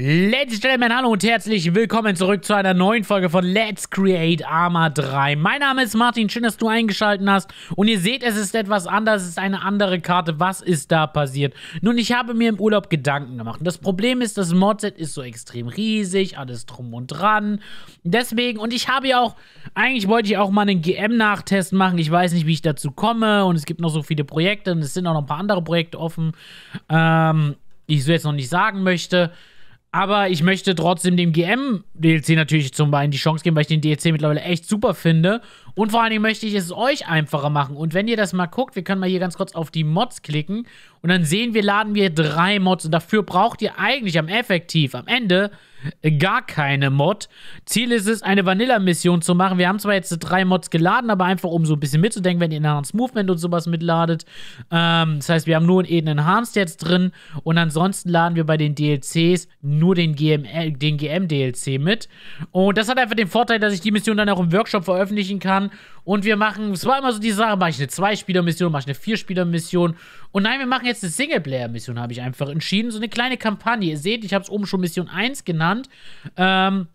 Ladies and Gentlemen, hallo und herzlich willkommen zurück zu einer neuen Folge von Let's Create Arma 3. Mein Name ist Martin, schön, dass du eingeschaltet hast. Und ihr seht, es ist etwas anders, es ist eine andere Karte. Was ist da passiert? Nun, ich habe mir im Urlaub Gedanken gemacht. Und das Problem ist, das Modset ist so extrem riesig, alles drum und dran. Deswegen, und ich habe ja auch, eigentlich wollte ich auch mal einen GM-Nachtest machen. Ich weiß nicht, wie ich dazu komme. Und es gibt noch so viele Projekte und es sind auch noch ein paar andere Projekte offen, ähm, die ich so jetzt noch nicht sagen möchte. Aber ich möchte trotzdem dem GM-DLC natürlich zum einen die Chance geben, weil ich den DLC mittlerweile echt super finde. Und vor allen Dingen möchte ich es euch einfacher machen. Und wenn ihr das mal guckt, wir können mal hier ganz kurz auf die Mods klicken. Und dann sehen wir, laden wir drei Mods. Und dafür braucht ihr eigentlich am effektiv, am Ende, gar keine Mod. Ziel ist es, eine Vanilla-Mission zu machen. Wir haben zwar jetzt drei Mods geladen, aber einfach um so ein bisschen mitzudenken, wenn ihr Enhanced Movement und sowas mitladet. Ähm, das heißt, wir haben nur einen Eden Enhanced jetzt drin und ansonsten laden wir bei den DLCs nur den, GM, äh, den GM-DLC mit. Und das hat einfach den Vorteil, dass ich die Mission dann auch im Workshop veröffentlichen kann. Und wir machen, es war immer so die Sache, mache ich eine Zwei-Spieler-Mission, mache ich eine Vier-Spieler-Mission. Und nein, wir machen jetzt eine Singleplayer-Mission, habe ich einfach entschieden. So eine kleine Kampagne. Ihr seht, ich habe es oben schon Mission 1 genannt genannt. Ähm,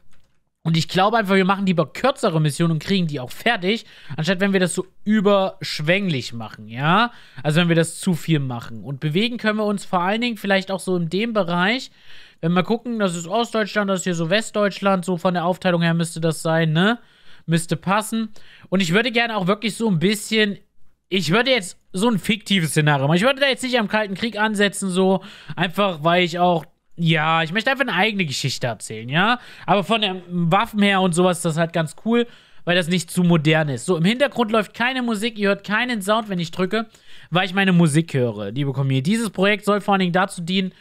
und ich glaube einfach, wir machen lieber kürzere Missionen und kriegen die auch fertig, anstatt wenn wir das so überschwänglich machen, ja? Also wenn wir das zu viel machen. Und bewegen können wir uns vor allen Dingen vielleicht auch so in dem Bereich, wenn wir gucken, das ist Ostdeutschland, das ist hier so Westdeutschland, so von der Aufteilung her müsste das sein, ne? Müsste passen. Und ich würde gerne auch wirklich so ein bisschen ich würde jetzt so ein fiktives Szenario machen. Ich würde da jetzt nicht am Kalten Krieg ansetzen, so einfach, weil ich auch ja, ich möchte einfach eine eigene Geschichte erzählen, ja. Aber von den Waffen her und sowas, das ist halt ganz cool, weil das nicht zu modern ist. So, im Hintergrund läuft keine Musik, ihr hört keinen Sound, wenn ich drücke, weil ich meine Musik höre, liebe Community. Dieses Projekt soll vor allen Dingen dazu dienen,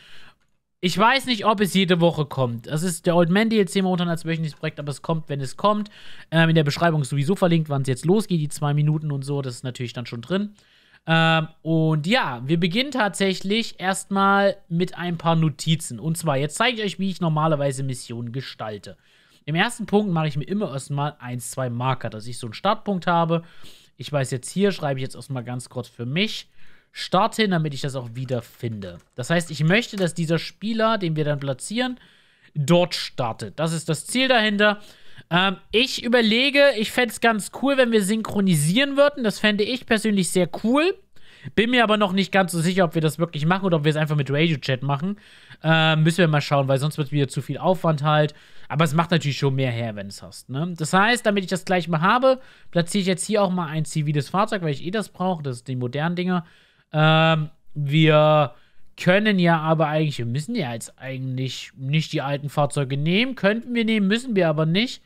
ich weiß nicht, ob es jede Woche kommt. Das ist der Old Man DLC momentan als wöchentliches Projekt, aber es kommt, wenn es kommt. Ähm, in der Beschreibung ist sowieso verlinkt, wann es jetzt losgeht, die zwei Minuten und so. Das ist natürlich dann schon drin. Ähm, und ja, wir beginnen tatsächlich erstmal mit ein paar Notizen. Und zwar, jetzt zeige ich euch, wie ich normalerweise Missionen gestalte. Im ersten Punkt mache ich mir immer erstmal ein, zwei Marker, dass ich so einen Startpunkt habe. Ich weiß jetzt hier, schreibe ich jetzt erstmal ganz kurz für mich. Start hin, damit ich das auch wieder finde. Das heißt, ich möchte, dass dieser Spieler, den wir dann platzieren, dort startet. Das ist das Ziel dahinter. Ähm, ich überlege, ich fände es ganz cool, wenn wir synchronisieren würden. Das fände ich persönlich sehr cool. Bin mir aber noch nicht ganz so sicher, ob wir das wirklich machen oder ob wir es einfach mit Radio Chat machen. Ähm, müssen wir mal schauen, weil sonst wird es wieder zu viel Aufwand halt. Aber es macht natürlich schon mehr her, wenn es hast. Ne? Das heißt, damit ich das gleich mal habe, platziere ich jetzt hier auch mal ein ziviles Fahrzeug, weil ich eh das brauche. Das sind die modernen Dinger. Ähm, wir können ja aber eigentlich, wir müssen ja jetzt eigentlich nicht die alten Fahrzeuge nehmen. Könnten wir nehmen, müssen wir aber nicht.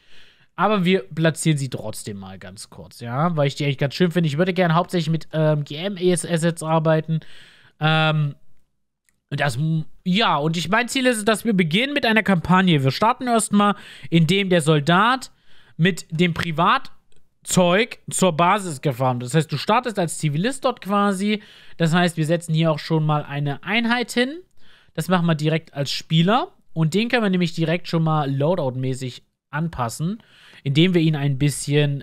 Aber wir platzieren sie trotzdem mal ganz kurz, ja, weil ich die eigentlich ganz schön finde. Ich würde gerne hauptsächlich mit ähm, GM-Assets arbeiten. Ähm, das, ja, und ich mein Ziel ist, dass wir beginnen mit einer Kampagne. Wir starten erstmal, indem der Soldat mit dem Privatzeug zur Basis gefahren. Das heißt, du startest als Zivilist dort quasi. Das heißt, wir setzen hier auch schon mal eine Einheit hin. Das machen wir direkt als Spieler. Und den können wir nämlich direkt schon mal Loadout-mäßig anpassen indem wir ihn ein bisschen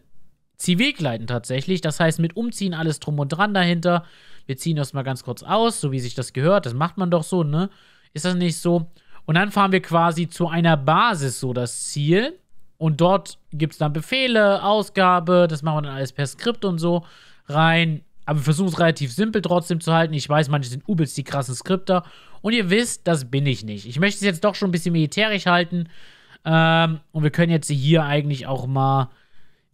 zivilkleiden tatsächlich. Das heißt, mit Umziehen alles drum und dran dahinter. Wir ziehen das mal ganz kurz aus, so wie sich das gehört. Das macht man doch so, ne? Ist das nicht so? Und dann fahren wir quasi zu einer Basis, so das Ziel. Und dort gibt es dann Befehle, Ausgabe, das machen wir dann alles per Skript und so rein. Aber wir versuchen es relativ simpel trotzdem zu halten. Ich weiß, manche sind übelst die krassen Skripter. Und ihr wisst, das bin ich nicht. Ich möchte es jetzt doch schon ein bisschen militärisch halten. Ähm, und wir können jetzt hier eigentlich auch mal.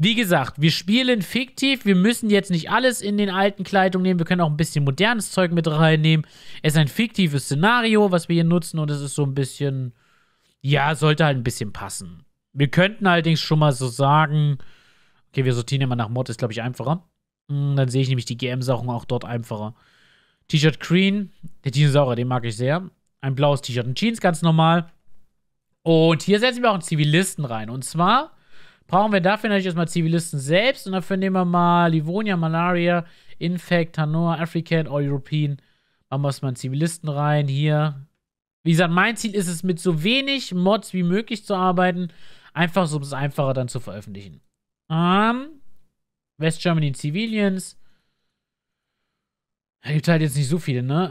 Wie gesagt, wir spielen fiktiv. Wir müssen jetzt nicht alles in den alten Kleidungen nehmen. Wir können auch ein bisschen modernes Zeug mit reinnehmen. Es ist ein fiktives Szenario, was wir hier nutzen. Und es ist so ein bisschen. Ja, sollte halt ein bisschen passen. Wir könnten allerdings schon mal so sagen. Okay, wir sortieren immer nach Mod, ist glaube ich einfacher. Hm, dann sehe ich nämlich die GM-Sachen auch dort einfacher. T-Shirt Green, der Dinosaurier, den mag ich sehr. Ein blaues T-Shirt und Jeans, ganz normal. Und hier setzen wir auch einen Zivilisten rein. Und zwar brauchen wir dafür natürlich erstmal Zivilisten selbst und dafür nehmen wir mal Livonia, Malaria, Infect, Hanoa, African, All European. Machen wir erstmal einen Zivilisten rein. Hier. Wie gesagt, mein Ziel ist es, mit so wenig Mods wie möglich zu arbeiten. Einfach, so, um es einfacher dann zu veröffentlichen. Ähm, West Germany Civilians. Da gibt halt jetzt nicht so viele, ne?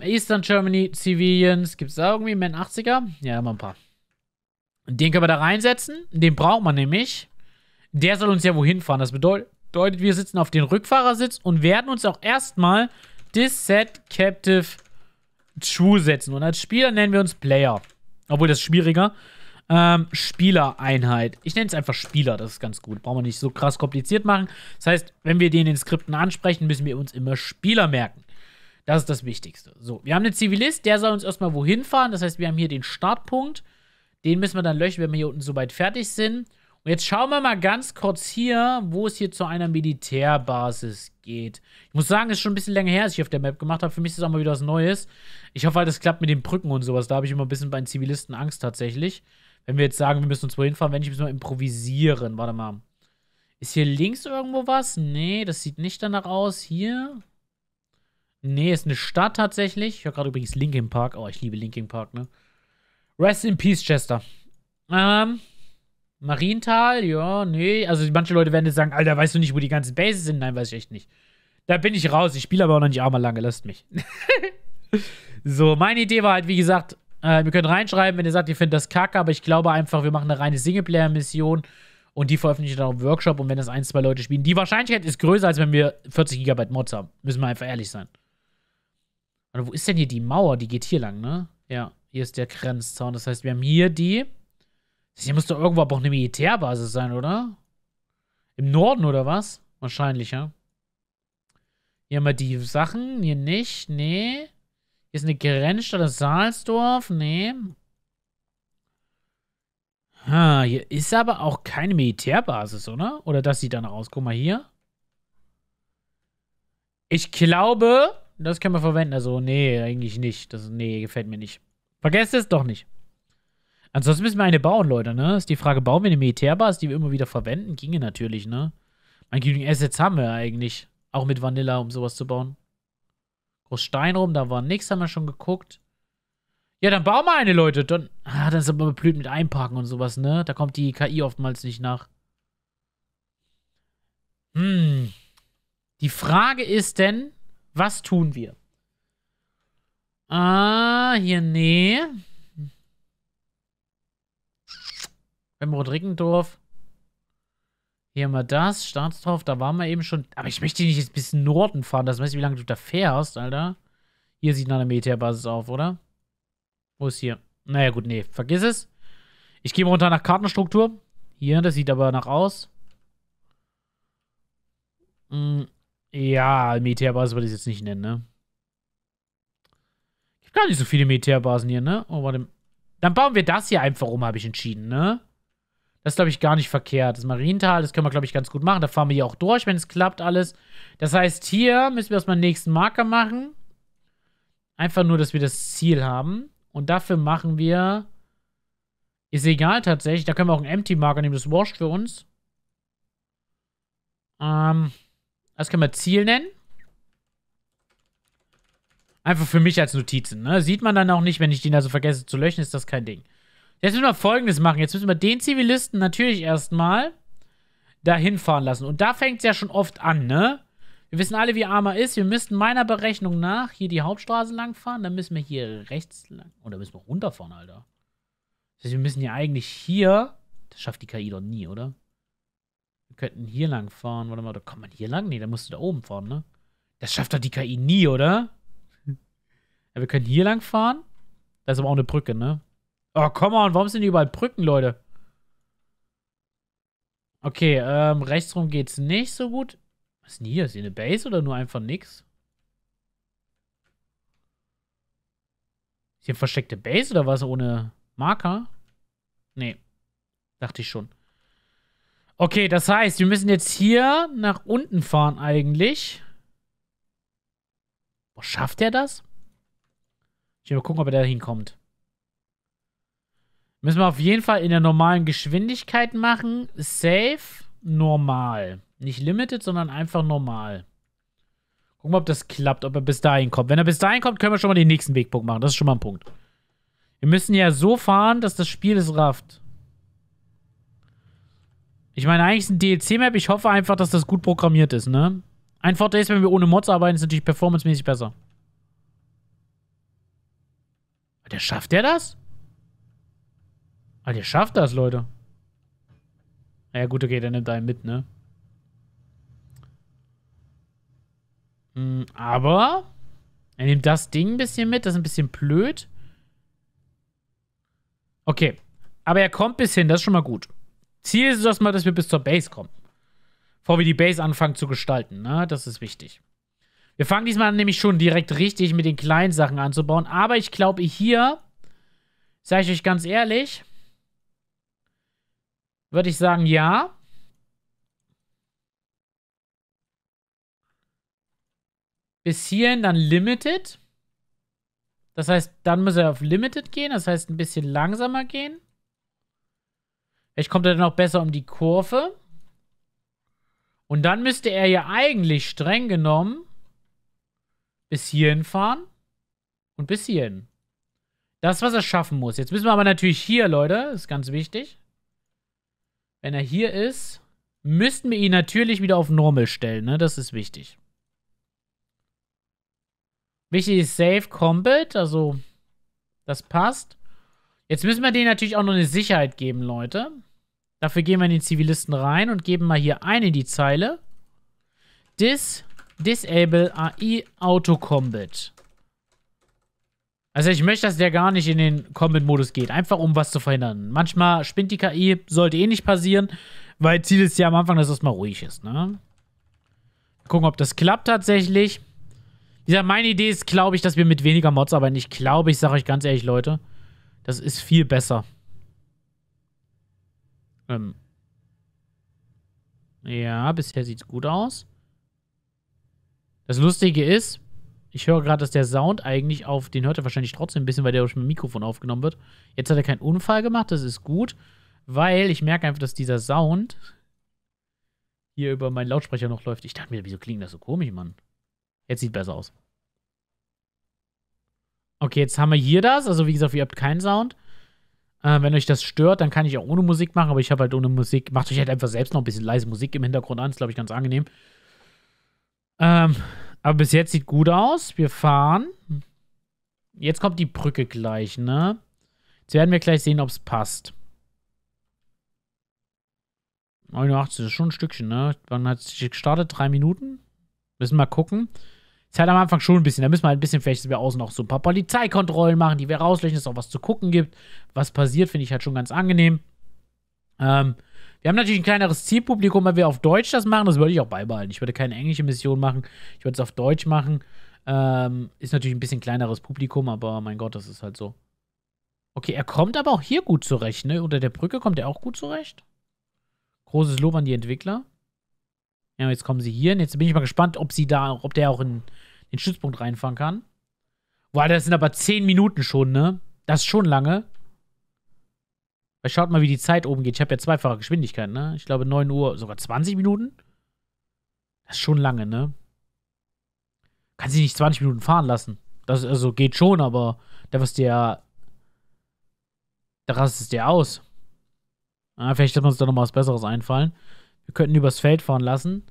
Ähm, Eastern Germany Civilians. Gibt es da irgendwie? Man 80er? Ja, mal ein paar. Den können wir da reinsetzen. Den braucht man nämlich. Der soll uns ja wohin fahren. Das bedeutet, wir sitzen auf den Rückfahrersitz und werden uns auch erstmal this set captive true setzen. Und als Spieler nennen wir uns Player. Obwohl, das ist schwieriger. Ähm, Spielereinheit. Ich nenne es einfach Spieler, das ist ganz gut. Brauchen wir nicht so krass kompliziert machen. Das heißt, wenn wir den in den Skripten ansprechen, müssen wir uns immer Spieler merken. Das ist das Wichtigste. So, wir haben einen Zivilist, der soll uns erstmal wohin fahren. Das heißt, wir haben hier den Startpunkt. Den müssen wir dann löschen, wenn wir hier unten soweit fertig sind. Und jetzt schauen wir mal ganz kurz hier, wo es hier zu einer Militärbasis geht. Ich muss sagen, es ist schon ein bisschen länger her, als ich auf der Map gemacht habe. Für mich ist es auch mal wieder was Neues. Ich hoffe halt, es klappt mit den Brücken und sowas. Da habe ich immer ein bisschen bei den Zivilisten Angst tatsächlich. Wenn wir jetzt sagen, wir müssen uns wohin fahren, wenn ich müssen wir improvisieren. Warte mal. Ist hier links irgendwo was? Nee, das sieht nicht danach aus. Hier? Nee, ist eine Stadt tatsächlich. Ich habe gerade übrigens Linkin Park. Oh, ich liebe Linkin Park, ne? Rest in Peace, Chester. Ähm, Marienthal, ja, nee. Also manche Leute werden jetzt sagen, Alter, weißt du nicht, wo die ganzen Bases sind? Nein, weiß ich echt nicht. Da bin ich raus. Ich spiele aber auch noch nicht einmal lange, lasst mich. so, meine Idee war halt, wie gesagt, äh, ihr könnt reinschreiben, wenn ihr sagt, ihr findet das kacke, aber ich glaube einfach, wir machen eine reine Singleplayer-Mission und die veröffentlichen dann im Workshop und wenn das ein, zwei Leute spielen. Die Wahrscheinlichkeit ist größer, als wenn wir 40 GB Mods haben. Müssen wir einfach ehrlich sein. Oder wo ist denn hier die Mauer? Die geht hier lang, ne? Ja. Hier ist der Grenzzaun. Das heißt, wir haben hier die. Hier muss doch irgendwo aber auch eine Militärbasis sein, oder? Im Norden oder was? Wahrscheinlich, ja. Hier haben wir die Sachen. Hier nicht. Nee. Hier ist eine Grenzstadt. Das Saalsdorf. Nee. Ha, hier ist aber auch keine Militärbasis, oder? Oder das sieht dann aus. Guck mal hier. Ich glaube, das können wir verwenden. Also, nee, eigentlich nicht. Das, nee, gefällt mir nicht. Vergesst es doch nicht. Ansonsten müssen wir eine bauen, Leute, ne? Ist die Frage, bauen wir eine Militärbasis, die wir immer wieder verwenden? Ginge natürlich, ne? Mein genügend Assets haben wir eigentlich. Auch mit Vanilla, um sowas zu bauen. Groß Stein rum, da war nichts, haben wir schon geguckt. Ja, dann bauen wir eine, Leute. Dann, ah, dann ist aber blöd mit Einparken und sowas, ne? Da kommt die KI oftmals nicht nach. Hm. Die Frage ist denn, was tun wir? Ah, hier, nee. Remrod Rodrigendorf. Hier haben wir das, Staatsdorf, da waren wir eben schon. Aber ich möchte nicht jetzt bis Norden fahren, das weiß ich, wie lange du da fährst, Alter. Hier sieht noch eine Meteorbasis auf, oder? Wo ist hier? Naja, gut, nee, vergiss es. Ich gehe mal runter nach Kartenstruktur. Hier, das sieht aber nach aus. Hm, ja, Meteorbasis würde ich es jetzt nicht nennen, ne? Gar nicht so viele Militärbasen hier, ne? Oh, warte. Dann bauen wir das hier einfach um, habe ich entschieden, ne? Das ist, glaube ich, gar nicht verkehrt. Das Mariental, das können wir, glaube ich, ganz gut machen. Da fahren wir hier auch durch, wenn es klappt, alles. Das heißt, hier müssen wir erstmal den nächsten Marker machen. Einfach nur, dass wir das Ziel haben. Und dafür machen wir... Ist egal tatsächlich. Da können wir auch einen Empty-Marker nehmen. Das wascht für uns. Ähm, das können wir Ziel nennen. Einfach für mich als Notizen. Ne? Sieht man dann auch nicht, wenn ich den also vergesse zu löschen, ist das kein Ding. Jetzt müssen wir folgendes machen. Jetzt müssen wir den Zivilisten natürlich erstmal dahin fahren lassen. Und da fängt es ja schon oft an, ne? Wir wissen alle, wie armer ist. Wir müssten meiner Berechnung nach hier die Hauptstraße lang fahren. Dann müssen wir hier rechts lang. Oder oh, müssen wir runterfahren, Alter. Das heißt, wir müssen ja eigentlich hier. Das schafft die KI doch nie, oder? Wir könnten hier lang fahren. Warte mal, da kommt man hier lang? Nee, da musst du da oben fahren, ne? Das schafft doch die KI nie, oder? Ja, wir können hier lang fahren. Da ist aber auch eine Brücke, ne? Oh, come on, warum sind hier überall Brücken, Leute? Okay, ähm, rechts rum geht's nicht so gut. Was ist denn hier? Ist hier eine Base oder nur einfach nix? Ist hier eine versteckte Base oder was ohne Marker? Nee. Dachte ich schon. Okay, das heißt, wir müssen jetzt hier nach unten fahren eigentlich. Boah, schafft er das? Ich will mal gucken, ob er da hinkommt. Müssen wir auf jeden Fall in der normalen Geschwindigkeit machen. Safe, normal. Nicht limited, sondern einfach normal. Gucken wir, ob das klappt, ob er bis dahin kommt. Wenn er bis dahin kommt, können wir schon mal den nächsten Wegpunkt machen. Das ist schon mal ein Punkt. Wir müssen ja so fahren, dass das Spiel es rafft. Ich meine, eigentlich ist ein DLC-Map. Ich hoffe einfach, dass das gut programmiert ist, ne? Ein Vorteil ist, wenn wir ohne Mods arbeiten, ist natürlich performancemäßig besser. Der schafft der das? Ah, der schafft das, Leute. Naja, gut, okay, der nimmt einen mit, ne? Hm, aber er nimmt das Ding ein bisschen mit, das ist ein bisschen blöd. Okay, aber er kommt bis hin, das ist schon mal gut. Ziel ist das mal, dass wir bis zur Base kommen. Bevor wir die Base anfangen zu gestalten, ne? Das ist wichtig. Wir fangen diesmal nämlich schon direkt richtig mit den kleinen Sachen anzubauen. Aber ich glaube, hier, sage ich euch ganz ehrlich, würde ich sagen, ja. Bis hierhin dann Limited. Das heißt, dann muss er auf Limited gehen. Das heißt, ein bisschen langsamer gehen. Vielleicht kommt er dann auch besser um die Kurve. Und dann müsste er ja eigentlich streng genommen bis hierhin fahren und bis hierhin. Das, was er schaffen muss. Jetzt müssen wir aber natürlich hier, Leute, ist ganz wichtig. Wenn er hier ist, müssten wir ihn natürlich wieder auf Normal stellen, ne? Das ist wichtig. Wichtig ist Safe Combat, also das passt. Jetzt müssen wir denen natürlich auch noch eine Sicherheit geben, Leute. Dafür gehen wir in den Zivilisten rein und geben mal hier eine die Zeile. This Disable AI Auto Combat. Also ich möchte, dass der gar nicht in den Combat-Modus geht. Einfach um was zu verhindern. Manchmal spinnt die KI, sollte eh nicht passieren, weil Ziel ist ja am Anfang, dass es das mal ruhig ist, ne? Gucken, ob das klappt tatsächlich. Ja, meine Idee ist, glaube ich, dass wir mit weniger Mods arbeiten. Ich glaube, ich sage euch ganz ehrlich, Leute, das ist viel besser. Ähm. Ja, bisher sieht es gut aus. Das Lustige ist, ich höre gerade, dass der Sound eigentlich auf, den hört er wahrscheinlich trotzdem ein bisschen, weil der durch mein Mikrofon aufgenommen wird. Jetzt hat er keinen Unfall gemacht, das ist gut, weil ich merke einfach, dass dieser Sound hier über meinen Lautsprecher noch läuft. Ich dachte mir, wieso klingt das so komisch, Mann? Jetzt sieht besser aus. Okay, jetzt haben wir hier das. Also wie gesagt, ihr habt keinen Sound. Äh, wenn euch das stört, dann kann ich auch ohne Musik machen, aber ich habe halt ohne Musik, macht euch halt einfach selbst noch ein bisschen leise Musik im Hintergrund an, Das glaube ich ganz angenehm. Ähm, aber bis jetzt sieht gut aus. Wir fahren. Jetzt kommt die Brücke gleich, ne? Jetzt werden wir gleich sehen, ob es passt. 89, das ist schon ein Stückchen, ne? Wann hat es gestartet? Drei Minuten? Müssen wir mal gucken. Ist halt am Anfang schon ein bisschen. Da müssen wir halt ein bisschen vielleicht, dass wir außen auch so ein paar Polizeikontrollen machen, die wir rauslöschen, dass es auch was zu gucken gibt. Was passiert, finde ich halt schon ganz angenehm. Ähm, wir haben natürlich ein kleineres Zielpublikum, weil wir auf Deutsch das machen. Das würde ich auch beibehalten. Ich würde keine englische Mission machen. Ich würde es auf Deutsch machen. Ähm, ist natürlich ein bisschen kleineres Publikum, aber mein Gott, das ist halt so. Okay, er kommt aber auch hier gut zurecht, ne? Unter der Brücke kommt er auch gut zurecht. Großes Lob an die Entwickler. Ja, jetzt kommen sie hier. Und jetzt bin ich mal gespannt, ob sie da, ob der auch in den Schützpunkt reinfahren kann. Boah, das sind aber 10 Minuten schon, ne? Das ist schon lange. Weil schaut mal, wie die Zeit oben geht. Ich habe ja zweifache Geschwindigkeit, ne? Ich glaube 9 Uhr, sogar 20 Minuten? Das ist schon lange, ne? Kann sie nicht 20 Minuten fahren lassen. Das also geht schon, aber da wirst du ja. Da rastet es dir aus. Ah, vielleicht hat man uns da nochmal was Besseres einfallen. Wir könnten übers Feld fahren lassen.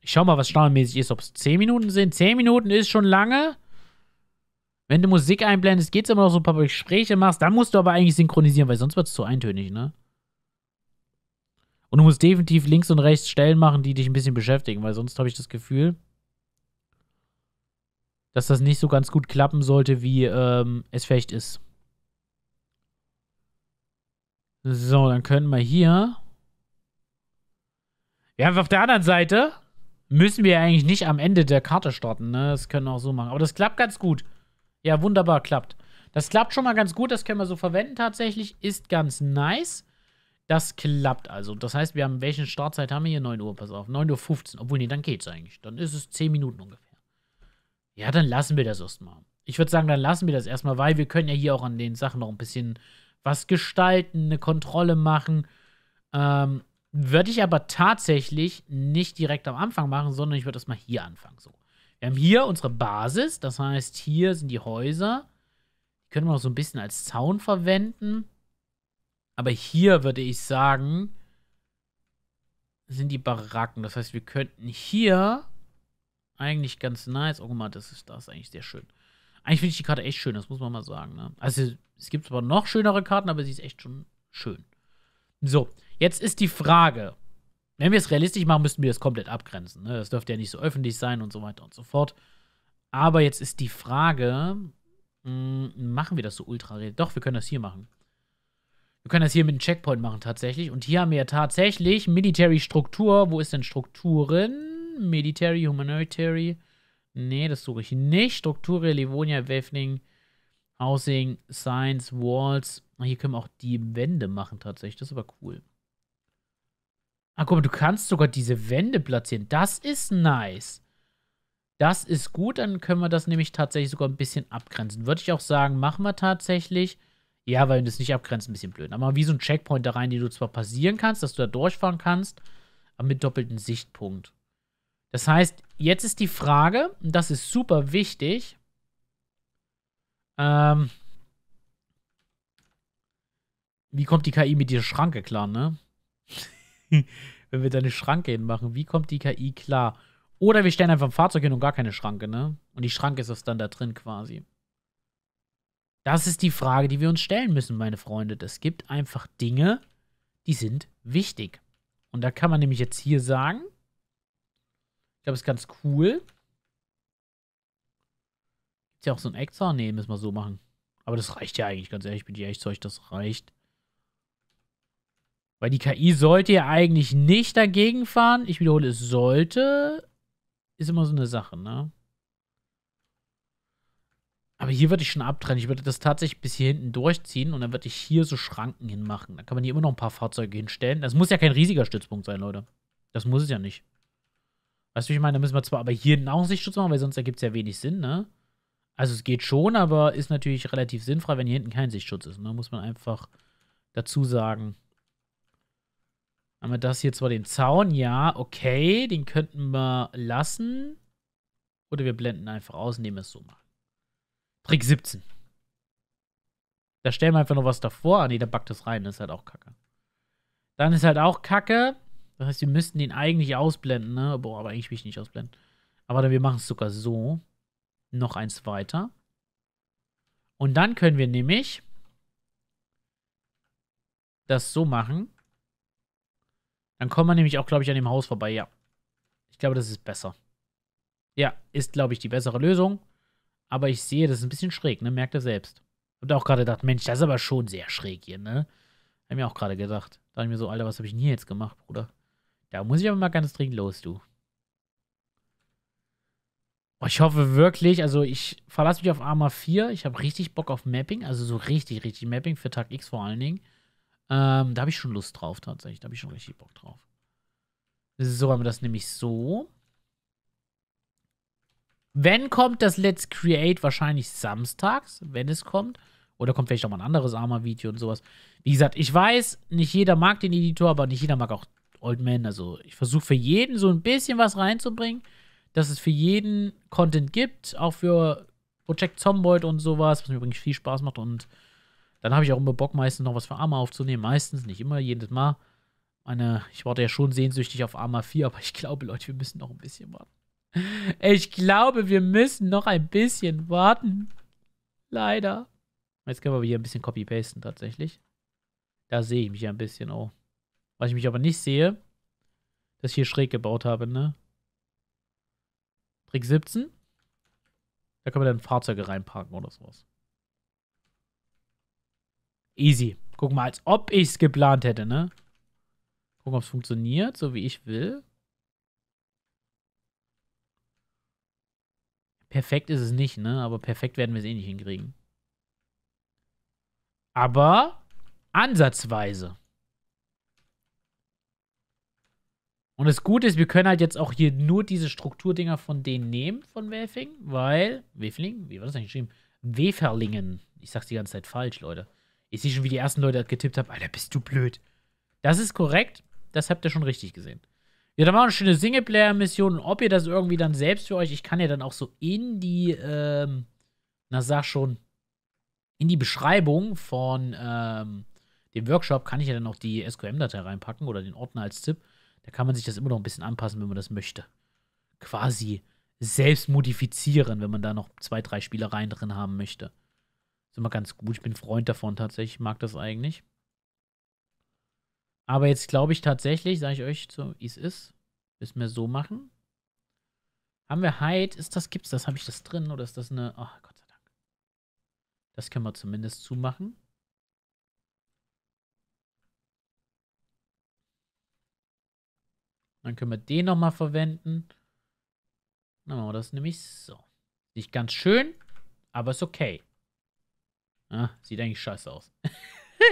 Ich schau mal, was standardmäßig ist. Ob es 10 Minuten sind. 10 Minuten ist schon lange. Wenn du Musik einblendest, geht es immer noch so ein paar Gespräche machst, dann musst du aber eigentlich synchronisieren, weil sonst wird es zu eintönig, ne? Und du musst definitiv links und rechts Stellen machen, die dich ein bisschen beschäftigen, weil sonst habe ich das Gefühl, dass das nicht so ganz gut klappen sollte, wie ähm, es vielleicht ist. So, dann können wir hier. Ja, auf der anderen Seite müssen wir eigentlich nicht am Ende der Karte starten, ne? Das können wir auch so machen. Aber das klappt ganz gut. Ja, wunderbar, klappt. Das klappt schon mal ganz gut, das können wir so verwenden tatsächlich. Ist ganz nice. Das klappt also. Das heißt, wir haben, welche Startzeit haben wir hier? 9 Uhr, pass auf. 9.15 Uhr. Obwohl, nee, dann geht's eigentlich. Dann ist es 10 Minuten ungefähr. Ja, dann lassen wir das erstmal. Ich würde sagen, dann lassen wir das erstmal, weil wir können ja hier auch an den Sachen noch ein bisschen was gestalten, eine Kontrolle machen. Ähm, würde ich aber tatsächlich nicht direkt am Anfang machen, sondern ich würde das mal hier anfangen. So. Wir haben hier unsere Basis, das heißt, hier sind die Häuser. Die können wir noch so ein bisschen als Zaun verwenden. Aber hier würde ich sagen, sind die Baracken. Das heißt, wir könnten hier eigentlich ganz nice. Oh, guck mal, das ist, das eigentlich sehr schön. Eigentlich finde ich die Karte echt schön, das muss man mal sagen. Ne? Also, es gibt zwar noch schönere Karten, aber sie ist echt schon schön. So, jetzt ist die Frage. Wenn wir es realistisch machen, müssten wir es komplett abgrenzen. Ne? Das dürfte ja nicht so öffentlich sein und so weiter und so fort. Aber jetzt ist die Frage, mh, hm, machen wir das so ultra? realistisch? Doch, wir können das hier machen. Wir können das hier mit einem Checkpoint machen tatsächlich. Und hier haben wir ja tatsächlich Military Struktur. Wo ist denn Strukturen? Military, Humanitary. Nee, das suche ich nicht. Strukture, Livonia, Wavening, Housing, Science, Walls. Hier können wir auch die Wände machen tatsächlich. Das ist aber cool. Ah, guck mal, du kannst sogar diese Wände platzieren. Das ist nice. Das ist gut, dann können wir das nämlich tatsächlich sogar ein bisschen abgrenzen. Würde ich auch sagen, machen wir tatsächlich. Ja, weil das nicht abgrenzen, ein bisschen blöd. Aber wie so ein Checkpoint da rein, die du zwar passieren kannst, dass du da durchfahren kannst, aber mit doppeltem Sichtpunkt. Das heißt, jetzt ist die Frage, und das ist super wichtig, ähm, wie kommt die KI mit dieser Schranke klar, ne? wenn wir da eine Schranke hinmachen, wie kommt die KI klar? Oder wir stellen einfach ein Fahrzeug hin und gar keine Schranke, ne? Und die Schranke ist das dann da drin quasi. Das ist die Frage, die wir uns stellen müssen, meine Freunde. Es gibt einfach Dinge, die sind wichtig. Und da kann man nämlich jetzt hier sagen, ich glaube, es ist ganz cool. Ist ja auch so ein extra? Nee, müssen wir so machen. Aber das reicht ja eigentlich, ganz ehrlich, ich bin dir echt Zeug, das reicht. Weil die KI sollte ja eigentlich nicht dagegen fahren. Ich wiederhole, es sollte. Ist immer so eine Sache, ne? Aber hier würde ich schon abtrennen. Ich würde das tatsächlich bis hier hinten durchziehen und dann würde ich hier so Schranken hinmachen. Da kann man hier immer noch ein paar Fahrzeuge hinstellen. Das muss ja kein riesiger Stützpunkt sein, Leute. Das muss es ja nicht. Weißt du, wie ich meine? Da müssen wir zwar aber hier einen Aussichtsschutz machen, weil sonst ergibt es ja wenig Sinn, ne? Also es geht schon, aber ist natürlich relativ sinnfrei, wenn hier hinten kein Sichtschutz ist. Ne? Muss man einfach dazu sagen. Haben wir das hier zwar den Zaun? Ja, okay. Den könnten wir lassen. Oder wir blenden einfach aus, nehmen es so mal. Trick 17. Da stellen wir einfach noch was davor. Ah, nee, da backt das rein. Das ist halt auch kacke. Dann ist halt auch kacke. Das heißt, wir müssten den eigentlich ausblenden, ne? Boah, aber eigentlich will ich nicht ausblenden. Aber dann, wir machen es sogar so. Noch eins weiter. Und dann können wir nämlich das so machen. Dann kommt man nämlich auch, glaube ich, an dem Haus vorbei, ja. Ich glaube, das ist besser. Ja, ist, glaube ich, die bessere Lösung. Aber ich sehe, das ist ein bisschen schräg, ne? Merkt ihr selbst. Hab da auch gerade gedacht, Mensch, das ist aber schon sehr schräg hier, ne? Hab mir auch gerade gedacht. Da ich mir so, Alter, was habe ich denn hier jetzt gemacht, Bruder? Da muss ich aber mal ganz dringend los, du. Oh, ich hoffe wirklich, also ich verlasse mich auf Arma 4. Ich habe richtig Bock auf Mapping, also so richtig, richtig Mapping für Tag X vor allen Dingen. Ähm, da habe ich schon Lust drauf, tatsächlich. Da habe ich schon richtig Bock drauf. So haben wir das nämlich so. Wenn kommt das Let's Create? Wahrscheinlich samstags, wenn es kommt. Oder kommt vielleicht auch mal ein anderes Arma-Video und sowas. Wie gesagt, ich weiß, nicht jeder mag den Editor, aber nicht jeder mag auch Old Man. Also ich versuche für jeden so ein bisschen was reinzubringen, dass es für jeden Content gibt, auch für Project Zomboid und sowas, was mir übrigens viel Spaß macht und dann habe ich auch immer Bock, meistens noch was für Arma aufzunehmen. Meistens, nicht immer, jedes Mal. Meine, ich warte ja schon sehnsüchtig auf Arma 4, aber ich glaube, Leute, wir müssen noch ein bisschen warten. Ich glaube, wir müssen noch ein bisschen warten. Leider. Jetzt können wir hier ein bisschen copy-pasten tatsächlich. Da sehe ich mich ja ein bisschen, oh. Was ich mich aber nicht sehe, dass ich hier schräg gebaut habe, ne? Trick 17. Da können wir dann Fahrzeuge reinparken oder sowas. Easy. Guck mal, als ob ich es geplant hätte, ne? Gucken, ob es funktioniert, so wie ich will. Perfekt ist es nicht, ne? Aber perfekt werden wir es eh nicht hinkriegen. Aber ansatzweise. Und das Gute ist, wir können halt jetzt auch hier nur diese Strukturdinger von denen nehmen, von Wefing, weil. Wefling? Wie war das eigentlich geschrieben? Weferlingen. Ich sag's die ganze Zeit falsch, Leute. Ich sehe schon, wie die ersten Leute das getippt haben. Alter, bist du blöd. Das ist korrekt. Das habt ihr schon richtig gesehen. Ja, da war eine schöne Singleplayer-Mission. Und ob ihr das irgendwie dann selbst für euch, ich kann ja dann auch so in die, ähm, na sag schon, in die Beschreibung von ähm, dem Workshop kann ich ja dann auch die SQM-Datei reinpacken oder den Ordner als Tipp. Da kann man sich das immer noch ein bisschen anpassen, wenn man das möchte. Quasi selbst modifizieren, wenn man da noch zwei, drei Spielereien drin haben möchte immer ganz gut. Ich bin Freund davon tatsächlich. Ich mag das eigentlich. Aber jetzt glaube ich tatsächlich, sage ich euch so, wie es ist, müssen wir so machen. Haben wir Hide? Ist das, gibt's das? Habe ich das drin oder ist das eine. Oh, Gott sei Dank. Das können wir zumindest zumachen. Dann können wir den nochmal verwenden. Dann machen wir das nämlich so. Nicht ganz schön, aber ist okay. Ah, sieht eigentlich scheiße aus.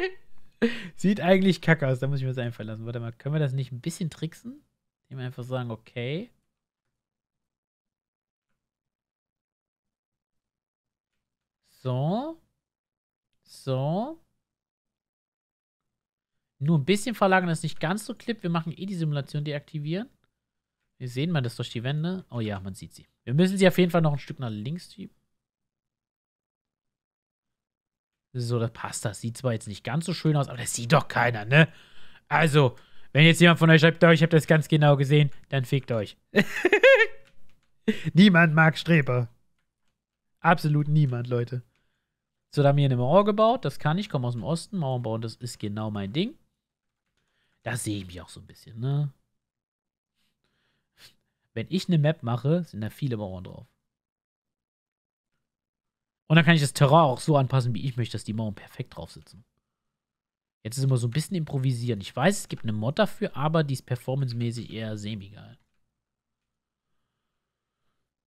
sieht eigentlich kacke aus. Da muss ich mir das einfallen lassen. Warte mal, können wir das nicht ein bisschen tricksen? Indem wir einfach sagen, okay. So. So. Nur ein bisschen verlagern, das ist nicht ganz so klipp. Wir machen eh die Simulation deaktivieren. Wir sehen mal das durch die Wände. Oh ja, man sieht sie. Wir müssen sie auf jeden Fall noch ein Stück nach links schieben. So, das passt. Das sieht zwar jetzt nicht ganz so schön aus, aber das sieht doch keiner, ne? Also, wenn jetzt jemand von euch schreibt, ich habe das ganz genau gesehen, dann fickt euch. niemand mag Streber. Absolut niemand, Leute. So, da haben wir hier eine Mauer gebaut. Das kann ich, komme aus dem Osten. Mauern bauen, das ist genau mein Ding. Da sehe ich mich auch so ein bisschen, ne? Wenn ich eine Map mache, sind da viele Mauern drauf. Und dann kann ich das Terrain auch so anpassen, wie ich möchte, dass die Mauern perfekt drauf sitzen. Jetzt ist immer so ein bisschen improvisieren. Ich weiß, es gibt eine Mod dafür, aber die ist performancemäßig eher semi-geil.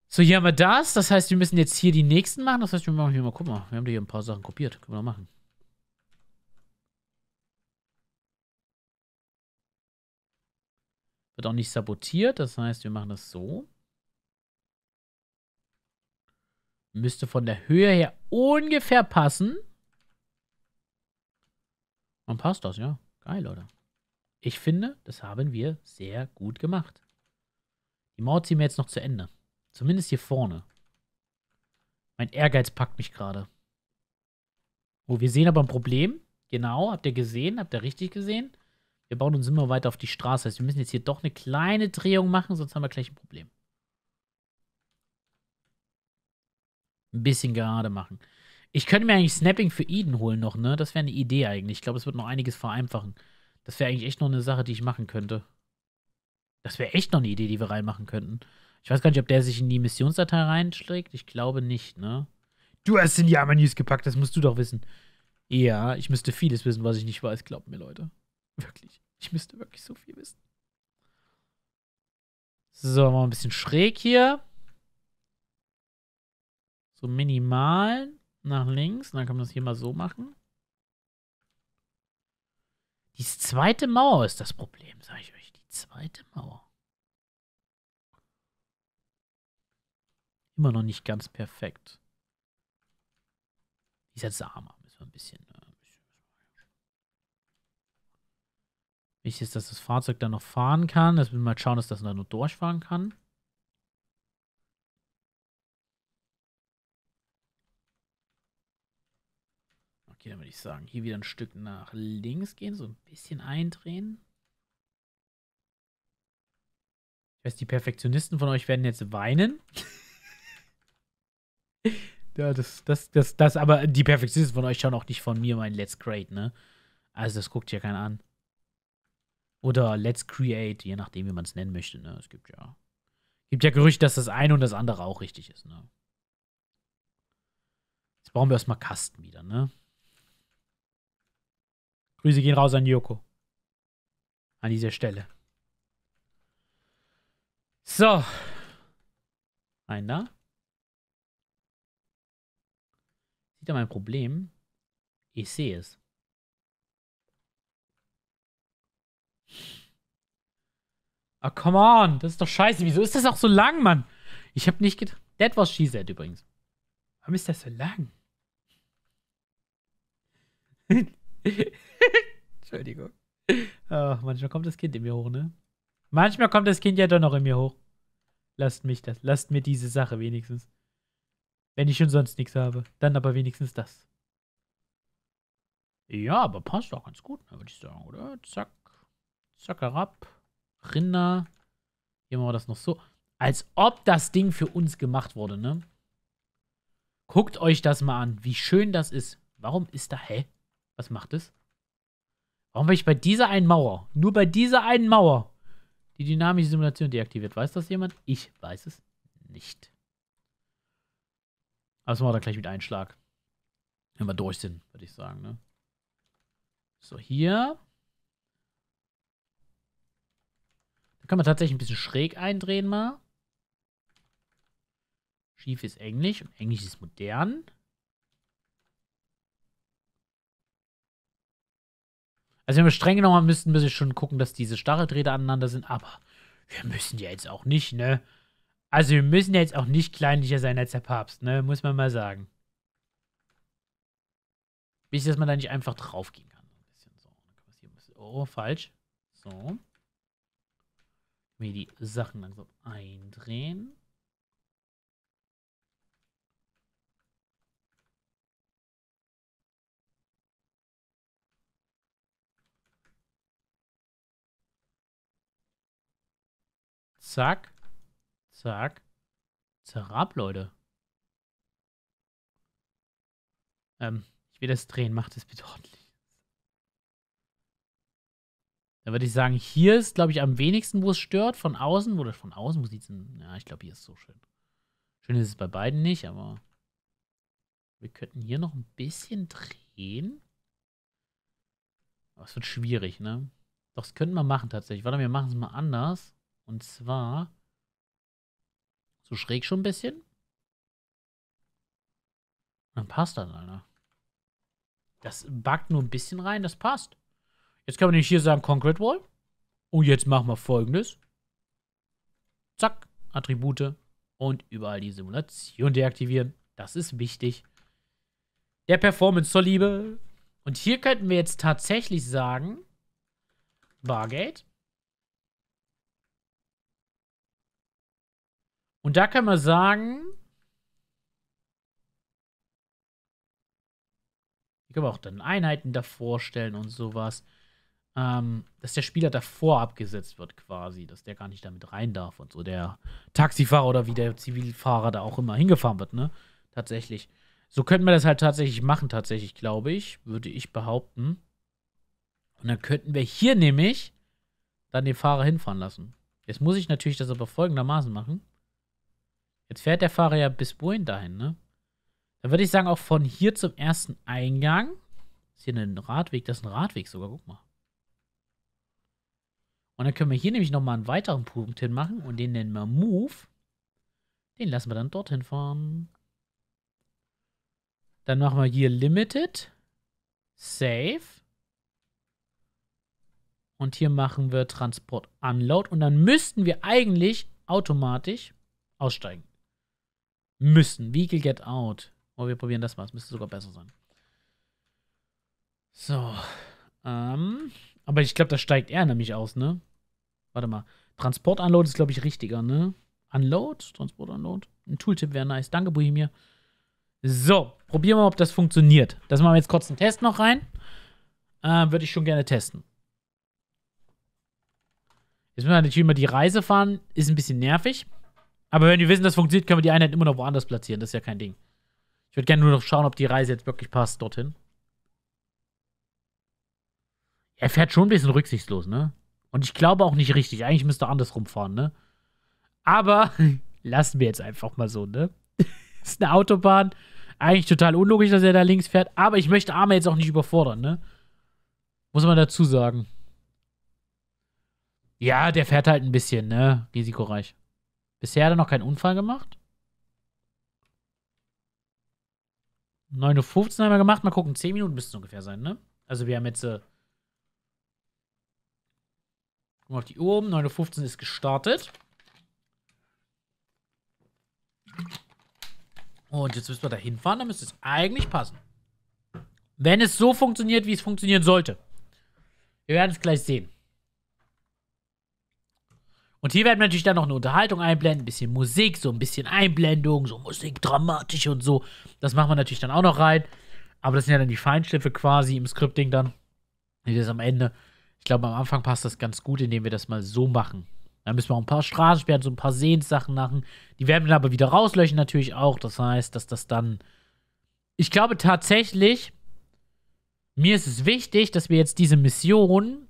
So, hier haben wir das. Das heißt, wir müssen jetzt hier die nächsten machen. Das heißt, wir machen hier mal, guck mal, wir haben hier ein paar Sachen kopiert. Können wir machen. Wird auch nicht sabotiert. Das heißt, wir machen das so. Müsste von der Höhe her ungefähr passen. Dann passt das, ja. Geil, oder? Ich finde, das haben wir sehr gut gemacht. Die Mauer ziehen wir jetzt noch zu Ende. Zumindest hier vorne. Mein Ehrgeiz packt mich gerade. Oh, wir sehen aber ein Problem. Genau, habt ihr gesehen? Habt ihr richtig gesehen? Wir bauen uns immer weiter auf die Straße. Das heißt, wir müssen jetzt hier doch eine kleine Drehung machen, sonst haben wir gleich ein Problem. ein bisschen gerade machen. Ich könnte mir eigentlich Snapping für Eden holen noch, ne? Das wäre eine Idee eigentlich. Ich glaube, es wird noch einiges vereinfachen. Das wäre eigentlich echt noch eine Sache, die ich machen könnte. Das wäre echt noch eine Idee, die wir reinmachen könnten. Ich weiß gar nicht, ob der sich in die Missionsdatei reinschlägt. Ich glaube nicht, ne? Du hast den Yama-News gepackt, das musst du doch wissen. Ja, ich müsste vieles wissen, was ich nicht weiß, glaubt mir, Leute. Wirklich. Ich müsste wirklich so viel wissen. So, machen wir ein bisschen schräg hier. So minimal nach links. Und dann kann man das hier mal so machen. Die zweite Mauer ist das Problem, sage ich euch. Die zweite Mauer. Immer noch nicht ganz perfekt. Dieser Sama müssen wir äh, ein bisschen... Wichtig ist, dass das Fahrzeug dann noch fahren kann. Dass wir mal schauen, dass das dann nur durchfahren kann. Okay, dann würde ich sagen, hier wieder ein Stück nach links gehen, so ein bisschen eindrehen. Ich weiß, die Perfektionisten von euch werden jetzt weinen. ja, das, das, das, das, aber die Perfektionisten von euch schauen auch nicht von mir mein Let's Create, ne? Also das guckt ja keiner an. Oder Let's Create, je nachdem, wie man es nennen möchte, ne? Es gibt ja. Gibt ja Gerüchte, dass das eine und das andere auch richtig ist, ne? Jetzt brauchen wir erstmal Kasten wieder, ne? Grüße gehen raus an Yoko. An dieser Stelle. So. Einer. Sieht er mein Problem? Ich sehe es. oh, come on. Das ist doch scheiße. Wieso ist das auch so lang, Mann? Ich habe nicht gedacht. That was she said übrigens. Warum ist das so lang? Entschuldigung. Oh, manchmal kommt das Kind in mir hoch, ne? Manchmal kommt das Kind ja doch noch in mir hoch. Lasst mich das. Lasst mir diese Sache wenigstens. Wenn ich schon sonst nichts habe. Dann aber wenigstens das. Ja, aber passt doch ganz gut, würde ich sagen, oder? Zack. Zack herab. Rinder. Hier machen wir das noch so. Als ob das Ding für uns gemacht wurde, ne? Guckt euch das mal an, wie schön das ist. Warum ist da, hä? Was macht es? Warum bin ich bei dieser einen Mauer? Nur bei dieser einen Mauer. Die dynamische Simulation deaktiviert. Weiß das jemand? Ich weiß es nicht. Aber das machen wir dann gleich mit Einschlag. Wenn wir durch sind, würde ich sagen. Ne? So, hier. Da kann man tatsächlich ein bisschen schräg eindrehen mal. Schief ist Englisch und Englisch ist modern. Also wenn wir streng genommen müssten, müssen wir schon gucken, dass diese Stacheldrähte aneinander sind, aber wir müssen ja jetzt auch nicht, ne? Also wir müssen ja jetzt auch nicht kleinlicher sein als der Papst, ne? Muss man mal sagen. Wichtig, dass man da nicht einfach draufgehen kann. Oh, falsch. So. Mir die Sachen langsam eindrehen. Zack. Zack. Zerab, Leute. Ähm, ich will das drehen. Macht es bitte ordentlich. Da würde ich sagen, hier ist, glaube ich, am wenigsten, wo es stört. Von außen, Oder von außen, wo sieht es denn? Ja, ich glaube, hier ist es so schön. Schön ist es bei beiden nicht, aber wir könnten hier noch ein bisschen drehen. Aber es wird schwierig, ne? Doch, das könnten wir machen tatsächlich. Warte, wir machen es mal anders. Und zwar so schräg schon ein bisschen. Dann passt das, Alter. Das backt nur ein bisschen rein, das passt. Jetzt kann man nicht hier sagen, Concrete Wall. Und jetzt machen wir folgendes. Zack, Attribute und überall die Simulation deaktivieren. Das ist wichtig. Der Performance zur Liebe. Und hier könnten wir jetzt tatsächlich sagen, Bargate Und da kann man sagen, hier können wir auch dann Einheiten davor stellen und sowas, ähm, dass der Spieler davor abgesetzt wird quasi, dass der gar nicht damit rein darf und so. Der Taxifahrer oder wie der Zivilfahrer da auch immer hingefahren wird, ne? Tatsächlich. So könnten wir das halt tatsächlich machen, tatsächlich, glaube ich, würde ich behaupten. Und dann könnten wir hier nämlich dann den Fahrer hinfahren lassen. Jetzt muss ich natürlich das aber folgendermaßen machen. Jetzt fährt der Fahrer ja bis wohin dahin, ne? Da würde ich sagen, auch von hier zum ersten Eingang. Ist hier ein Radweg? Das ist ein Radweg sogar, guck mal. Und dann können wir hier nämlich nochmal einen weiteren Punkt hinmachen und den nennen wir Move. Den lassen wir dann dorthin fahren. Dann machen wir hier Limited. Save. Und hier machen wir Transport Unload. Und dann müssten wir eigentlich automatisch aussteigen müssen. Vehicle Get Out. Oh, wir probieren das mal. Es müsste sogar besser sein. So. Ähm. Aber ich glaube, das steigt er nämlich aus, ne? Warte mal. Transport-Unload ist, glaube ich, richtiger, ne? Unload? Transport-Unload? Ein Tooltip wäre nice. Danke, Bohemia. So, probieren wir mal, ob das funktioniert. Das machen wir jetzt kurz einen Test noch rein. Ähm, Würde ich schon gerne testen. Jetzt müssen wir natürlich immer die Reise fahren. Ist ein bisschen nervig. Aber wenn wir wissen, das funktioniert, können wir die Einheit immer noch woanders platzieren. Das ist ja kein Ding. Ich würde gerne nur noch schauen, ob die Reise jetzt wirklich passt dorthin. Er fährt schon ein bisschen rücksichtslos, ne? Und ich glaube auch nicht richtig. Eigentlich müsste er andersrum fahren, ne? Aber lassen wir jetzt einfach mal so, ne? ist eine Autobahn. Eigentlich total unlogisch, dass er da links fährt. Aber ich möchte Arme jetzt auch nicht überfordern, ne? Muss man dazu sagen. Ja, der fährt halt ein bisschen, ne? Risikoreich. Bisher hat er noch keinen Unfall gemacht. 9.15 Uhr haben wir gemacht. Mal gucken, 10 Minuten müssten es ungefähr sein, ne? Also wir haben jetzt. Äh, gucken wir auf die Uhr oben. 9.15 Uhr ist gestartet. Und jetzt müssen wir da hinfahren, dann müsste es eigentlich passen. Wenn es so funktioniert, wie es funktionieren sollte. Wir werden es gleich sehen. Und hier werden wir natürlich dann noch eine Unterhaltung einblenden, ein bisschen Musik, so ein bisschen Einblendung, so Musik dramatisch und so. Das machen wir natürlich dann auch noch rein. Aber das sind ja dann die Feinschliffe quasi im Scripting dann. Das am Ende. Ich glaube, am Anfang passt das ganz gut, indem wir das mal so machen. Dann müssen wir auch ein paar Straßensperren, so ein paar Sehenssachen machen. Die werden wir dann aber wieder rauslöschen natürlich auch. Das heißt, dass das dann... Ich glaube tatsächlich, mir ist es wichtig, dass wir jetzt diese Mission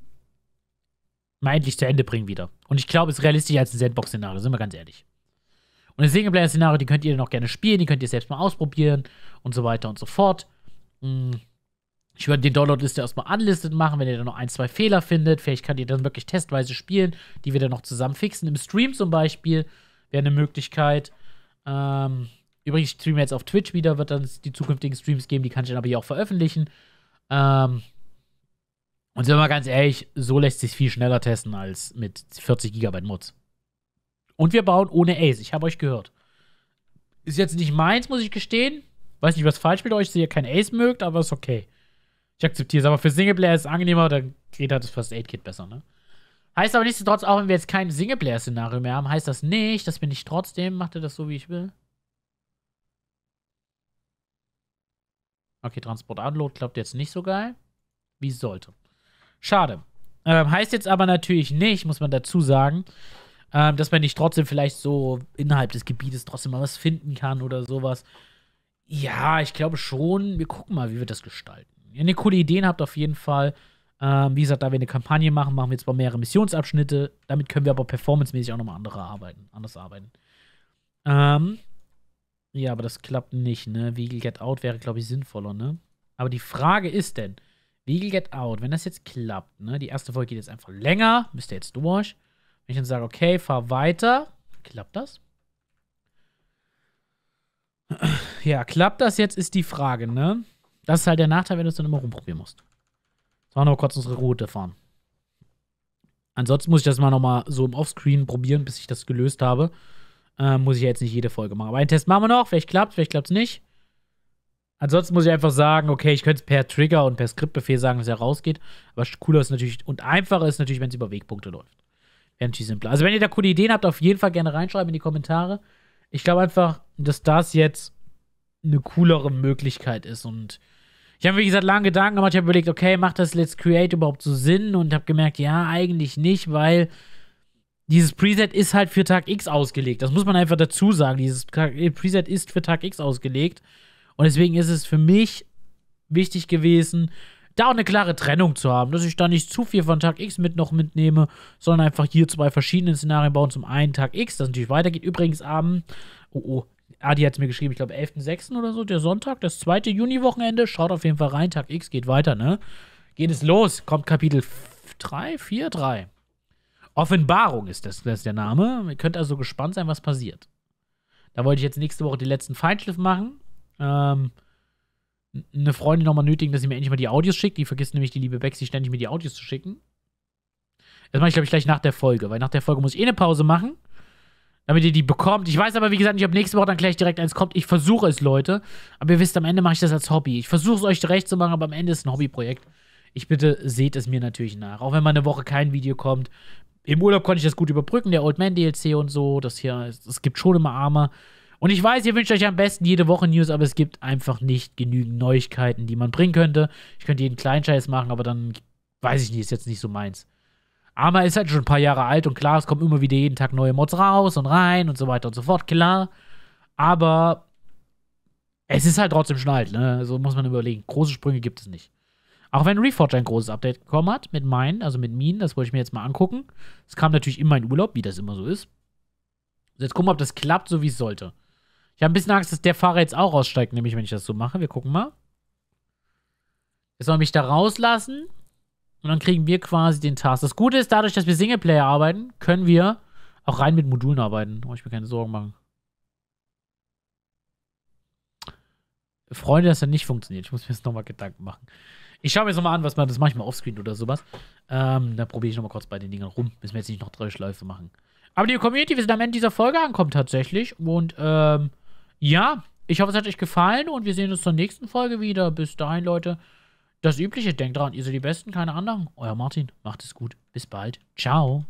meintlich zu Ende bringen wieder. Und ich glaube, es ist realistischer als ein Sandbox-Szenario, sind wir ganz ehrlich. Und ein Singleplayer-Szenario, die könnt ihr dann auch gerne spielen, die könnt ihr selbst mal ausprobieren und so weiter und so fort. Mm. Ich würde die Download-Liste erstmal unlisted machen, wenn ihr dann noch ein, zwei Fehler findet. Vielleicht könnt ihr dann wirklich testweise spielen, die wir dann noch zusammen fixen. Im Stream zum Beispiel wäre eine Möglichkeit. Ähm, übrigens, ich streame jetzt auf Twitch wieder, wird dann die zukünftigen Streams geben, die kann ich dann aber hier auch veröffentlichen. Ähm, und sind wir mal ganz ehrlich, so lässt sich viel schneller testen als mit 40 GB Mods. Und wir bauen ohne Ace. Ich habe euch gehört. Ist jetzt nicht meins, muss ich gestehen. Weiß nicht, was falsch mit euch ist, ihr kein Ace mögt, aber ist okay. Ich akzeptiere es. Aber für Singleplayer ist es angenehmer, dann geht halt das First Aid Kit besser, ne? Heißt aber nichtsdestotrotz, auch wenn wir jetzt kein Singleplayer-Szenario mehr haben, heißt das nicht, dass wir nicht trotzdem, macht ihr das so, wie ich will? Okay, Transport Unload klappt jetzt nicht so geil. Wie sollte. Schade. Ähm, heißt jetzt aber natürlich nicht, muss man dazu sagen, ähm, dass man nicht trotzdem vielleicht so innerhalb des Gebietes trotzdem mal was finden kann oder sowas. Ja, ich glaube schon. Wir gucken mal, wie wir das gestalten. Wenn ne, ihr coole Ideen habt, auf jeden Fall. Ähm, wie gesagt, da wir eine Kampagne machen, machen wir jetzt mal mehrere Missionsabschnitte. Damit können wir aber performancemäßig auch nochmal andere arbeiten, anders arbeiten. Ähm, ja, aber das klappt nicht, ne? Wegel Get Out wäre, glaube ich, sinnvoller, ne? Aber die Frage ist denn, Legal Get Out, wenn das jetzt klappt, ne? Die erste Folge geht jetzt einfach länger, müsst ihr jetzt durch. Wenn ich dann sage, okay, fahr weiter, klappt das? Ja, klappt das jetzt, ist die Frage, ne? Das ist halt der Nachteil, wenn du es dann immer rumprobieren musst. Jetzt machen wir kurz unsere Route fahren. Ansonsten muss ich das mal nochmal so im Offscreen probieren, bis ich das gelöst habe. Äh, muss ich ja jetzt nicht jede Folge machen. Aber einen Test machen wir noch. Vielleicht klappt vielleicht klappt es nicht. Ansonsten muss ich einfach sagen, okay, ich könnte es per Trigger und per Skriptbefehl sagen, dass er rausgeht. Aber cooler ist natürlich und einfacher ist natürlich, wenn es über Wegpunkte läuft. Wäre natürlich simpler. Also, wenn ihr da coole Ideen habt, auf jeden Fall gerne reinschreiben in die Kommentare. Ich glaube einfach, dass das jetzt eine coolere Möglichkeit ist. Und ich habe, wie gesagt, lange Gedanken gemacht. Ich habe überlegt, okay, macht das Let's Create überhaupt so Sinn? Und habe gemerkt, ja, eigentlich nicht, weil dieses Preset ist halt für Tag X ausgelegt. Das muss man einfach dazu sagen. Dieses äh, Preset ist für Tag X ausgelegt. Und deswegen ist es für mich wichtig gewesen, da auch eine klare Trennung zu haben, dass ich da nicht zu viel von Tag X mit noch mitnehme, sondern einfach hier zwei verschiedene Szenarien bauen. Zum einen Tag X, das natürlich weitergeht. Übrigens am, oh oh, Adi hat es mir geschrieben, ich glaube 11.06. oder so, der Sonntag, das zweite Juni-Wochenende. Schaut auf jeden Fall rein, Tag X geht weiter, ne? Geht es los, kommt Kapitel 3, 4, 3. Offenbarung ist das, das ist der Name. Ihr könnt also gespannt sein, was passiert. Da wollte ich jetzt nächste Woche die letzten Feinschliff machen ähm, eine Freundin nochmal nötigen, dass sie mir endlich mal die Audios schickt. Die vergisst nämlich die liebe Bexi ständig mir die Audios zu schicken. Das mache ich, glaube ich, gleich nach der Folge, weil nach der Folge muss ich eh eine Pause machen, damit ihr die bekommt. Ich weiß aber, wie gesagt, nicht, ob nächste Woche dann gleich direkt eins kommt. Ich versuche es, Leute. Aber ihr wisst, am Ende mache ich das als Hobby. Ich versuche es euch recht zu machen, aber am Ende ist es ein Hobbyprojekt. Ich bitte, seht es mir natürlich nach. Auch wenn mal eine Woche kein Video kommt. Im Urlaub konnte ich das gut überbrücken, der Old Man DLC und so. Das hier, es gibt schon immer Armer. Und ich weiß, ihr wünscht euch am besten jede Woche News, aber es gibt einfach nicht genügend Neuigkeiten, die man bringen könnte. Ich könnte jeden kleinen Scheiß machen, aber dann weiß ich nicht, ist jetzt nicht so meins. Aber ist halt schon ein paar Jahre alt und klar, es kommen immer wieder jeden Tag neue Mods raus und rein und so weiter und so fort, klar. Aber es ist halt trotzdem schon alt, ne? So also muss man überlegen. Große Sprünge gibt es nicht. Auch wenn Reforge ein großes Update bekommen hat mit meinen, also mit Minen, das wollte ich mir jetzt mal angucken. Es kam natürlich immer in Urlaub, wie das immer so ist. Jetzt gucken wir, ob das klappt, so wie es sollte. Ich habe ein bisschen Angst, dass der Fahrer jetzt auch aussteigt, nämlich wenn ich das so mache. Wir gucken mal. Er soll mich da rauslassen. Und dann kriegen wir quasi den Task. Das Gute ist, dadurch, dass wir Singleplayer arbeiten, können wir auch rein mit Modulen arbeiten. Oh, ich mir keine Sorgen machen. Freunde, dass das nicht funktioniert. Ich muss mir jetzt nochmal Gedanken machen. Ich schaue mir jetzt nochmal an, was man das mache ich mal offscreen oder sowas. Ähm, da probiere ich nochmal kurz bei den Dingern rum. Müssen wir jetzt nicht noch drei Schleife machen. Aber die Community, wir sind am Ende dieser Folge angekommen tatsächlich. Und ähm, ja, ich hoffe, es hat euch gefallen und wir sehen uns zur nächsten Folge wieder. Bis dahin, Leute. Das Übliche, denkt dran, ihr seid die Besten, keine anderen. Euer Martin, macht es gut. Bis bald. Ciao.